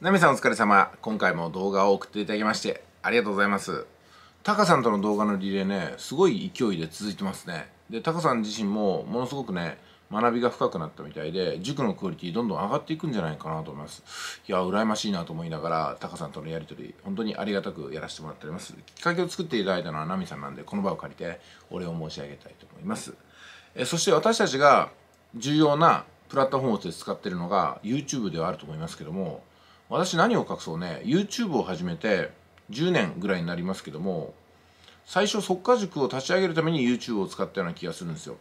ナミさんお疲れ様。今回も動画を送っていただきましてありがとうございます。タカさんとの動画のリレーね、すごい勢いで続いてますね。で、タカさん自身もものすごくね、学びが深くなったみたいで、塾のクオリティどんどん上がっていくんじゃないかなと思います。いや、羨ましいなと思いながら、タカさんとのやりとり、本当にありがたくやらせてもらっております。きっかけを作っていただいたのはナミさんなんで、この場を借りてお礼を申し上げたいと思います。えそして私たちが重要なプラットフォームとして使ってるのが YouTube ではあると思いますけども、私何を隠そうね YouTube を始めて10年ぐらいになりますけども最初即家塾を立ち上げるために YouTube を使ったような気がするんですよ、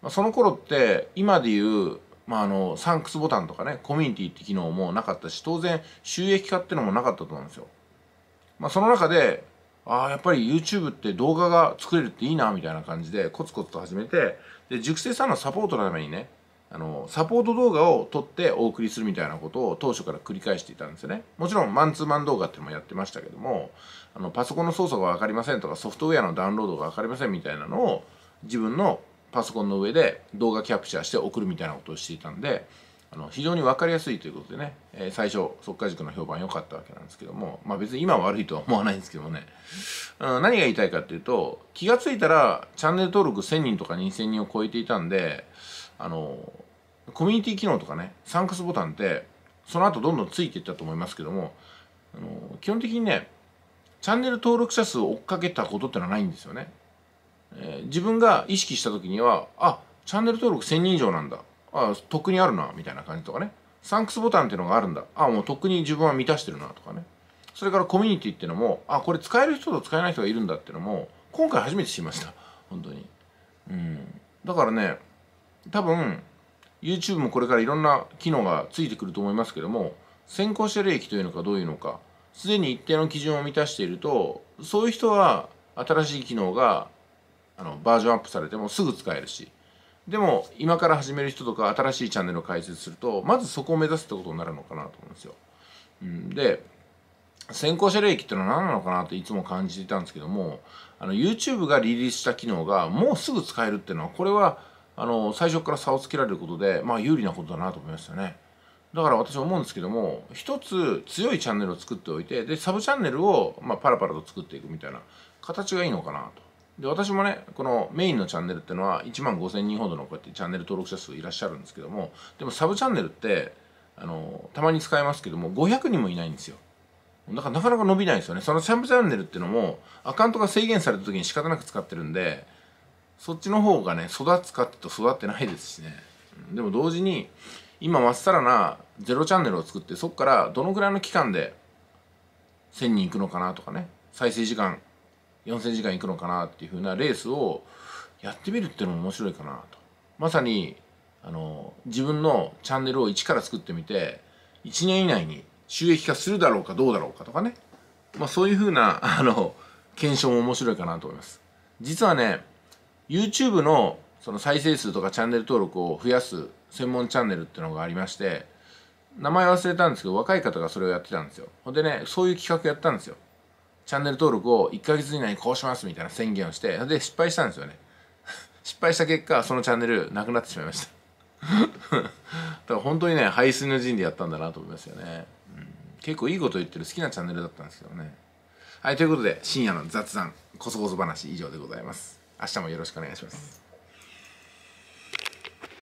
まあ、その頃って今でいうまあ、あのサンクスボタンとかねコミュニティって機能もなかったし当然収益化ってのもなかったと思うんですよ、まあ、その中でああやっぱり YouTube って動画が作れるっていいなみたいな感じでコツコツと始めてで塾生さんのサポートのためにねあのサポート動画を撮ってお送りするみたいなことを当初から繰り返していたんですよねもちろんマンツーマン動画っていうのもやってましたけどもあのパソコンの操作が分かりませんとかソフトウェアのダウンロードが分かりませんみたいなのを自分のパソコンの上で動画キャプチャーして送るみたいなことをしていたんであの非常に分かりやすいということでね、えー、最初速化塾の評判良かったわけなんですけどもまあ別に今は悪いとは思わないんですけどもね、うん、何が言いたいかっていうと気が付いたらチャンネル登録1000人とか2000人を超えていたんであのコミュニティ機能とかねサンクスボタンってその後どんどんついていったと思いますけどもあの基本的にねチャンネル登録者数を追っかけたことってのはないんですよね、えー、自分が意識した時にはあチャンネル登録1000人以上なんだあとっくにあるなみたいな感じとかねサンクスボタンっていうのがあるんだあもうとっくに自分は満たしてるなとかねそれからコミュニティっていうのもあこれ使える人と使えない人がいるんだっていうのも今回初めて知りました本当にうんだからね多分 YouTube もこれからいろんな機能がついてくると思いますけども先行者利益というのかどういうのかすでに一定の基準を満たしているとそういう人は新しい機能があのバージョンアップされてもすぐ使えるしでも今から始める人とか新しいチャンネルを開設するとまずそこを目指すってことになるのかなと思うんですよ。うん、で先行者利益ってのは何なのかなっていつも感じていたんですけどもあの YouTube がリリースした機能がもうすぐ使えるっていうのはこれはあの最初から差をつけられることで、まあ、有利なことだなと思いましたね。だから私思うんですけども一つ強いチャンネルを作っておいてでサブチャンネルを、まあ、パラパラと作っていくみたいな形がいいのかなと。で私もねこのメインのチャンネルってのは1万5000人ほどのこうやってチャンネル登録者数いらっしゃるんですけどもでもサブチャンネルってあのたまに使えますけども500人もいないんですよ。だからなかなか伸びないですよね。そのサブチャンネルっていうのもアカウントが制限された時に仕方なく使ってるんでそっちの方がね育つかってと育ってないですしねでも同時に今まっさらなゼロチャンネルを作ってそこからどのくらいの期間で1000人いくのかなとかね再生時間4000時間いくのかなっていうふうなレースをやってみるっていうのも面白いかなとまさにあの自分のチャンネルを一から作ってみて1年以内に収益化するだろうかどうだろうかとかねまあそういうふうなあの検証も面白いかなと思います実はね YouTube のその再生数とかチャンネル登録を増やす専門チャンネルっていうのがありまして名前忘れたんですけど若い方がそれをやってたんですよほんでねそういう企画やったんですよチャンネル登録を1ヶ月以内にこうしますみたいな宣言をしてで失敗したんですよね 失敗した結果そのチャンネルなくなってしまいました だから本当にね排水の陣でやったんだなと思いますよね、うん、結構いいこと言ってる好きなチャンネルだったんですけどねはいということで深夜の雑談こそこそ話以上でございます明日もよろしくお願いします